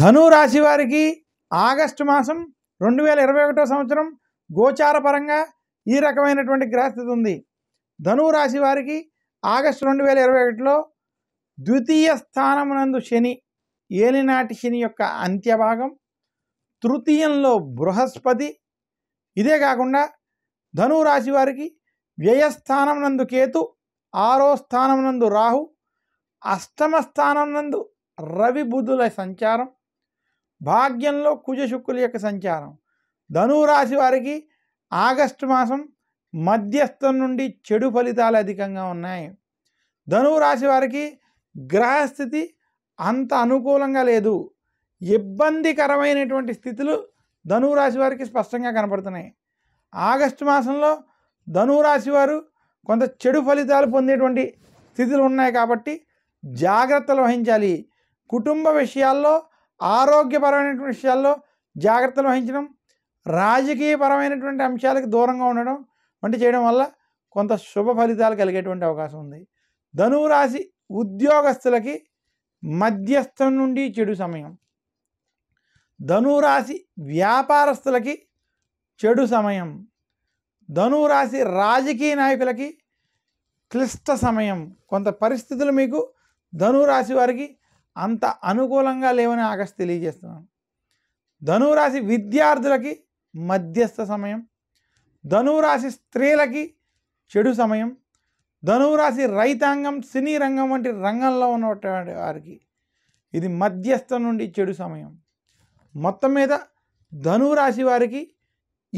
ధనురాశి వారికి ఆగస్టు మాసం రెండు వేల ఇరవై ఒకటో సంవత్సరం గోచారపరంగా ఈ రకమైనటువంటి గ్రహస్థితి ఉంది ధనురాశి వారికి ఆగస్టు రెండు వేల ఇరవై ఒకటిలో ద్వితీయ స్థానమునందు శని ఏలినాటి శని యొక్క అంత్యభాగం తృతీయంలో బృహస్పతి ఇదే కాకుండా ధనురాశి వారికి వ్యయస్థానం నందు కేతు ఆరో స్థానం నందు రాహు అష్టమ స్థానం నందు రవి బుధుల సంచారం భాగ్యంలో కుజశుక్కుల యొక్క సంచారం ధనురాశి వారికి ఆగస్టు మాసం మధ్యస్థం నుండి చెడు ఫలితాలు అధికంగా ఉన్నాయి ధనురాశి వారికి గ్రహస్థితి అంత అనుకూలంగా లేదు ఇబ్బందికరమైనటువంటి స్థితులు ధనురాశి వారికి స్పష్టంగా కనపడుతున్నాయి ఆగస్టు మాసంలో ధనురాశి వారు కొంత చెడు ఫలితాలు పొందేటువంటి స్థితులు ఉన్నాయి కాబట్టి జాగ్రత్తలు వహించాలి కుటుంబ విషయాల్లో ఆరోగ్యపరమైనటువంటి విషయాల్లో జాగ్రత్తలు వహించడం రాజకీయపరమైనటువంటి అంశాలకు దూరంగా ఉండడం వంటి చేయడం వల్ల కొంత శుభ ఫలితాలు కలిగేటువంటి అవకాశం ఉంది ధనురాశి ఉద్యోగస్తులకి మధ్యస్థం నుండి చెడు సమయం ధనురాశి వ్యాపారస్తులకి చెడు సమయం ధనురాశి రాజకీయ నాయకులకి క్లిష్ట సమయం కొంత పరిస్థితులు మీకు ధనురాశి వారికి అంత అనుకూలంగా లేవని ఆగస్టు తెలియజేస్తున్నాను ధనురాశి విద్యార్థులకి మధ్యస్థ సమయం ధనురాశి స్త్రీలకి చెడు సమయం ధనురాశి రైతాంగం సినీ రంగం వంటి రంగంలో ఉన్నటువంటి వారికి ఇది మధ్యస్థ నుండి చెడు సమయం మొత్తం మీద ధనురాశి వారికి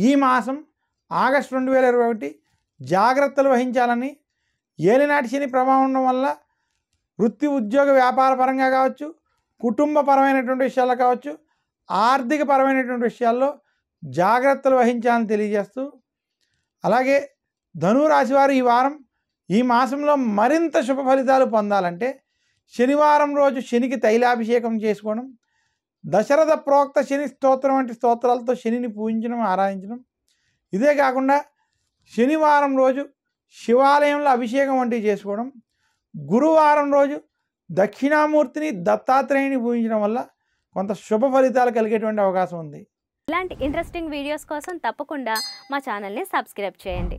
ఈ మాసం ఆగస్టు రెండు వేల ఇరవై ఒకటి జాగ్రత్తలు వహించాలని ఏలినాటి శని ప్రభావం ఉండడం వల్ల వృత్తి ఉద్యోగ వ్యాపార పరంగా కావచ్చు కుటుంబపరమైనటువంటి విషయాల్లో కావచ్చు ఆర్థిక పరమైనటువంటి విషయాల్లో జాగ్రత్తలు వహించాలని తెలియజేస్తూ అలాగే ధనురాశి వారు ఈ వారం ఈ మాసంలో మరింత శుభ ఫలితాలు పొందాలంటే శనివారం రోజు శనికి తైలాభిషేకం చేసుకోవడం దశరథ ప్రోక్త శని స్తోత్రం వంటి స్తోత్రాలతో శనిని పూజించడం ఆరాధించడం ఇదే కాకుండా శనివారం రోజు శివాలయంలో అభిషేకం వంటివి చేసుకోవడం గురువారం రోజు దక్షిణామూర్తిని దత్తాత్రేయుని పూజించడం వల్ల కొంత శుభ ఫలితాలు కలిగేటువంటి అవకాశం ఉంది ఇలాంటి ఇంట్రెస్టింగ్ వీడియోస్ కోసం తప్పకుండా మా ఛానల్ని సబ్స్క్రైబ్ చేయండి